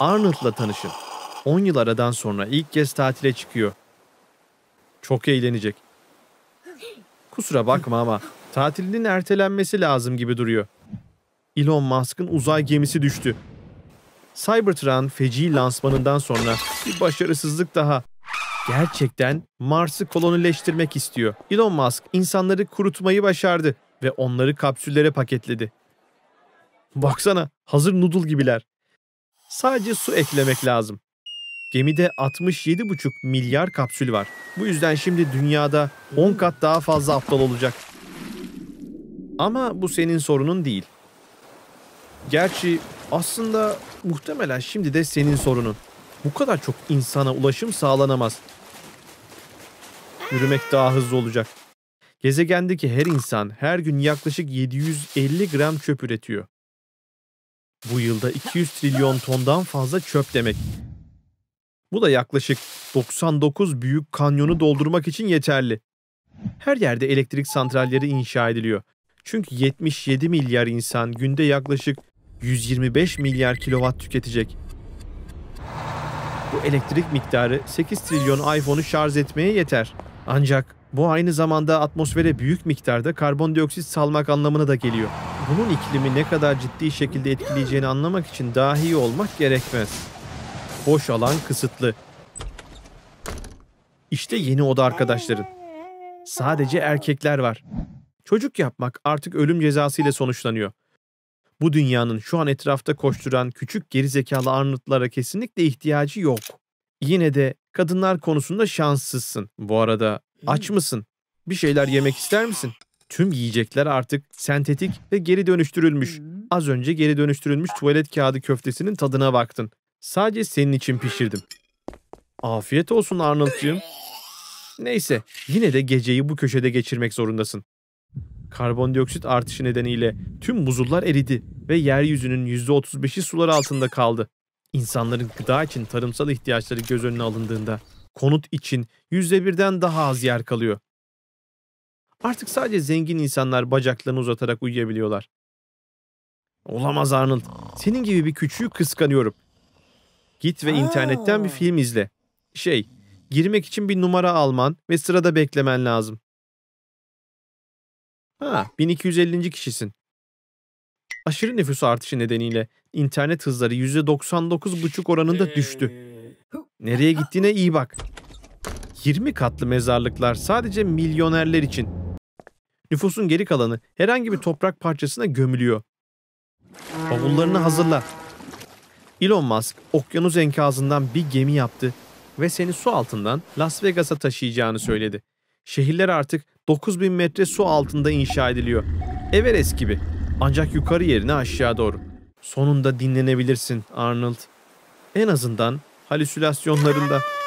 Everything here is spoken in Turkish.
Arnold'la tanışın. 10 yıl aradan sonra ilk kez tatile çıkıyor. Çok eğlenecek. Kusura bakma ama tatilinin ertelenmesi lazım gibi duruyor. Elon Musk'ın uzay gemisi düştü. Cybertron feci lansmanından sonra bir başarısızlık daha. Gerçekten Mars'ı kolonileştirmek istiyor. Elon Musk insanları kurutmayı başardı ve onları kapsüllere paketledi. Baksana hazır noodle gibiler. Sadece su eklemek lazım. Gemide 67,5 milyar kapsül var. Bu yüzden şimdi dünyada 10 kat daha fazla aptal olacak. Ama bu senin sorunun değil. Gerçi aslında muhtemelen şimdi de senin sorunun. Bu kadar çok insana ulaşım sağlanamaz. Yürümek daha hızlı olacak. Gezegendeki her insan her gün yaklaşık 750 gram çöp üretiyor. Bu yılda 200 trilyon tondan fazla çöp demek. Bu da yaklaşık 99 büyük kanyonu doldurmak için yeterli. Her yerde elektrik santralleri inşa ediliyor. Çünkü 77 milyar insan günde yaklaşık 125 milyar kilowatt tüketecek. Bu elektrik miktarı 8 trilyon iPhone'u şarj etmeye yeter. Ancak bu aynı zamanda atmosfere büyük miktarda karbondioksit salmak anlamına da geliyor bunun iklimi ne kadar ciddi şekilde etkileyeceğini anlamak için dahi olmak gerekmez. Boş alan kısıtlı. İşte yeni oda arkadaşların. Sadece erkekler var. Çocuk yapmak artık ölüm cezası ile sonuçlanıyor. Bu dünyanın şu an etrafta koşturan küçük gerizekalı Arnold'lara kesinlikle ihtiyacı yok. Yine de kadınlar konusunda şanssızsın. Bu arada aç mısın? Bir şeyler yemek ister misin? Tüm yiyecekler artık sentetik ve geri dönüştürülmüş. Az önce geri dönüştürülmüş tuvalet kağıdı köftesinin tadına baktın. Sadece senin için pişirdim. Afiyet olsun Arnold'cığım. Neyse yine de geceyi bu köşede geçirmek zorundasın. Karbondioksit artışı nedeniyle tüm buzullar eridi ve yeryüzünün %35'i sular altında kaldı. İnsanların gıda için tarımsal ihtiyaçları göz önüne alındığında konut için %1'den daha az yer kalıyor. Artık sadece zengin insanlar bacaklarını uzatarak uyuyabiliyorlar. Olamaz Arnold. Senin gibi bir küçüğü kıskanıyorum. Git ve Aa. internetten bir film izle. Şey, girmek için bir numara alman ve sırada beklemen lazım. Ha, 1250. kişisin. Aşırı nüfus artışı nedeniyle internet hızları %99,5 oranında düştü. Nereye gittiğine iyi bak. 20 katlı mezarlıklar sadece milyonerler için. Nüfusun geri kalanı herhangi bir toprak parçasına gömülüyor. Bavullarını hazırla. Elon Musk okyanus enkazından bir gemi yaptı ve seni su altından Las Vegas'a taşıyacağını söyledi. Şehirler artık 9000 metre su altında inşa ediliyor. Everest gibi. Ancak yukarı yerine aşağı doğru. Sonunda dinlenebilirsin Arnold. En azından halüsinasyonlarında.